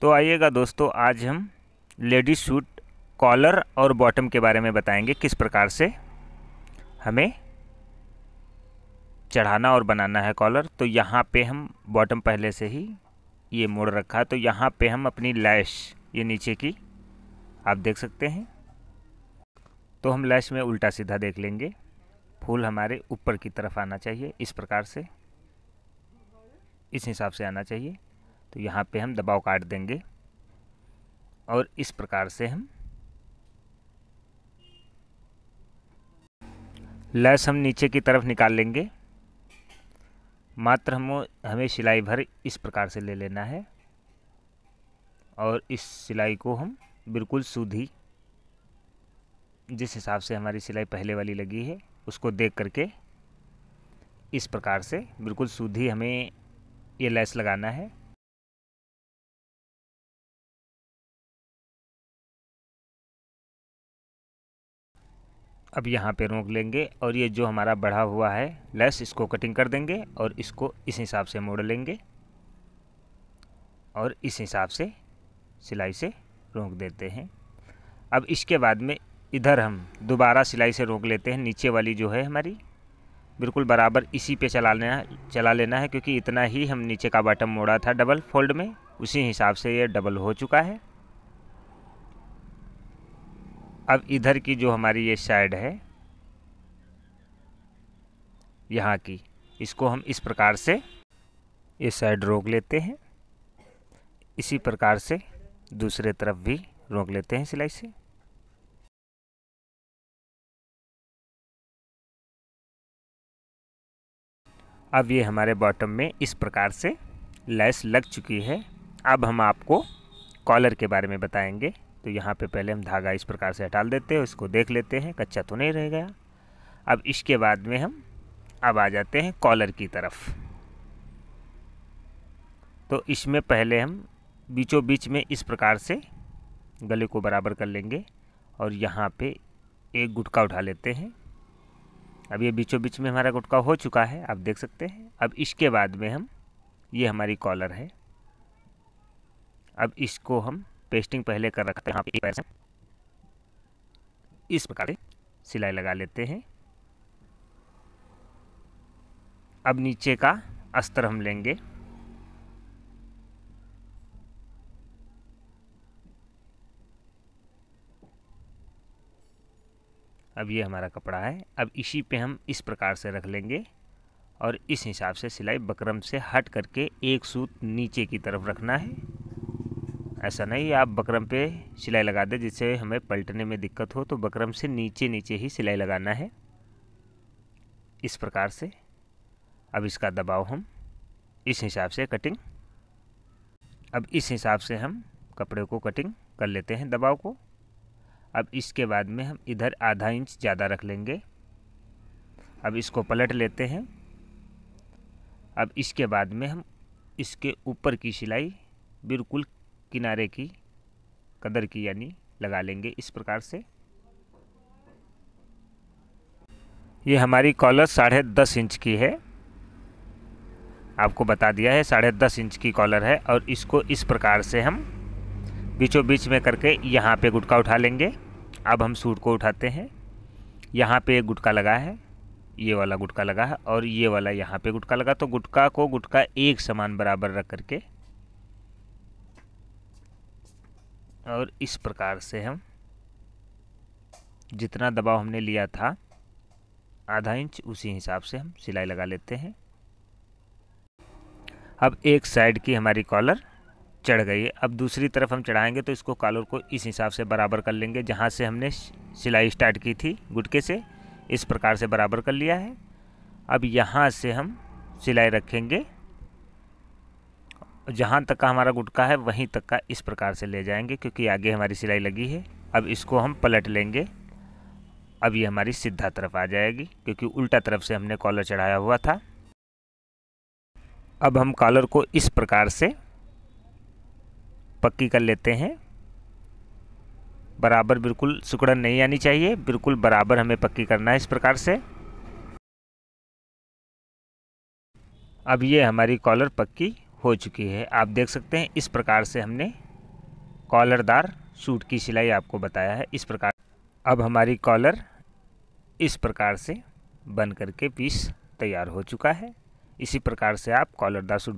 तो आइएगा दोस्तों आज हम लेडीज सूट कॉलर और बॉटम के बारे में बताएंगे किस प्रकार से हमें चढ़ाना और बनाना है कॉलर तो यहाँ पे हम बॉटम पहले से ही ये मोड़ रखा तो यहाँ पे हम अपनी लैश ये नीचे की आप देख सकते हैं तो हम लैश में उल्टा सीधा देख लेंगे फूल हमारे ऊपर की तरफ आना चाहिए इस प्रकार से इस हिसाब से आना चाहिए तो यहाँ पे हम दबाव काट देंगे और इस प्रकार से हम लैस हम नीचे की तरफ निकाल लेंगे मात्र हम हमें सिलाई भर इस प्रकार से ले लेना है और इस सिलाई को हम बिल्कुल सूधी जिस हिसाब से हमारी सिलाई पहले वाली लगी है उसको देख करके इस प्रकार से बिल्कुल सूधी हमें ये लैस लगाना है अब यहाँ पे रोक लेंगे और ये जो हमारा बढ़ा हुआ है लेस इसको कटिंग कर देंगे और इसको इस हिसाब से मोड़ लेंगे और इस हिसाब से सिलाई से रोक देते हैं अब इसके बाद में इधर हम दोबारा सिलाई से रोक लेते हैं नीचे वाली जो है हमारी बिल्कुल बराबर इसी पे चला लेना चला लेना है क्योंकि इतना ही हम नीचे का बॉटम मोड़ा था डबल फोल्ड में उसी हिसाब से ये डबल हो चुका है अब इधर की जो हमारी ये साइड है यहाँ की इसको हम इस प्रकार से ये साइड रोक लेते हैं इसी प्रकार से दूसरे तरफ भी रोक लेते हैं सिलाई से अब ये हमारे बॉटम में इस प्रकार से लैस लग चुकी है अब हम आपको कॉलर के बारे में बताएंगे तो यहाँ पे पहले हम धागा इस प्रकार से हटा देते हैं इसको देख लेते हैं कच्चा तो नहीं रह गया अब इसके बाद में हम अब आ जाते हैं कॉलर की तरफ तो इसमें पहले हम बीचों बीच में इस प्रकार से गले को बराबर कर लेंगे और यहाँ पे एक गुटका उठा लेते हैं अब ये बीचों बीच में हमारा गुटका हो चुका है आप देख सकते हैं अब इसके बाद में हम ये हमारी कॉलर है अब इसको हम पेस्टिंग पहले कर रखते हैं यहाँ पे इस प्रकार से सिलाई लगा लेते हैं अब नीचे का अस्तर हम लेंगे अब ये हमारा कपड़ा है अब इसी पे हम इस प्रकार से रख लेंगे और इस हिसाब से सिलाई बकरम से हट करके एक सूत नीचे की तरफ रखना है ऐसा नहीं आप बकरम पे सिलाई लगा दें जिससे हमें पलटने में दिक्कत हो तो बकरम से नीचे नीचे ही सिलाई लगाना है इस प्रकार से अब इसका दबाव हम इस हिसाब से कटिंग अब इस हिसाब से हम कपड़े को कटिंग कर लेते हैं दबाव को अब इसके बाद में हम इधर आधा इंच ज़्यादा रख लेंगे अब इसको पलट लेते हैं अब इसके बाद में हम इसके ऊपर की सिलाई बिल्कुल किनारे की कदर की यानी लगा लेंगे इस प्रकार से ये हमारी कॉलर साढ़े दस इंच की है आपको बता दिया है साढ़े दस इंच की कॉलर है और इसको इस प्रकार से हम बीचों बीच में करके यहाँ पे गुटका उठा लेंगे अब हम सूट को उठाते हैं यहाँ पे एक गुटका लगा है ये वाला गुटका लगा है और ये वाला यहाँ पे गुटका लगा तो गुटका को गुटका एक समान बराबर रख करके और इस प्रकार से हम जितना दबाव हमने लिया था आधा इंच उसी हिसाब से हम सिलाई लगा लेते हैं अब एक साइड की हमारी कॉलर चढ़ गई है अब दूसरी तरफ हम चढ़ाएंगे तो इसको कॉलर को इस हिसाब से बराबर कर लेंगे जहाँ से हमने सिलाई स्टार्ट की थी गुटके से इस प्रकार से बराबर कर लिया है अब यहाँ से हम सिलाई रखेंगे जहाँ तक का हमारा गुटका है वहीं तक का इस प्रकार से ले जाएंगे क्योंकि आगे हमारी सिलाई लगी है अब इसको हम पलट लेंगे अब ये हमारी सीधा तरफ आ जाएगी क्योंकि उल्टा तरफ से हमने कॉलर चढ़ाया हुआ था अब हम कॉलर को इस प्रकार से पक्की कर लेते हैं बराबर बिल्कुल सुकड़न नहीं आनी चाहिए बिल्कुल बराबर हमें पक्की करना है इस प्रकार से अब ये हमारी कॉलर पक्की हो चुकी है आप देख सकते हैं इस प्रकार से हमने कॉलरदार सूट की सिलाई आपको बताया है इस प्रकार अब हमारी कॉलर इस प्रकार से बन करके पीस तैयार हो चुका है इसी प्रकार से आप कॉलरदार सूट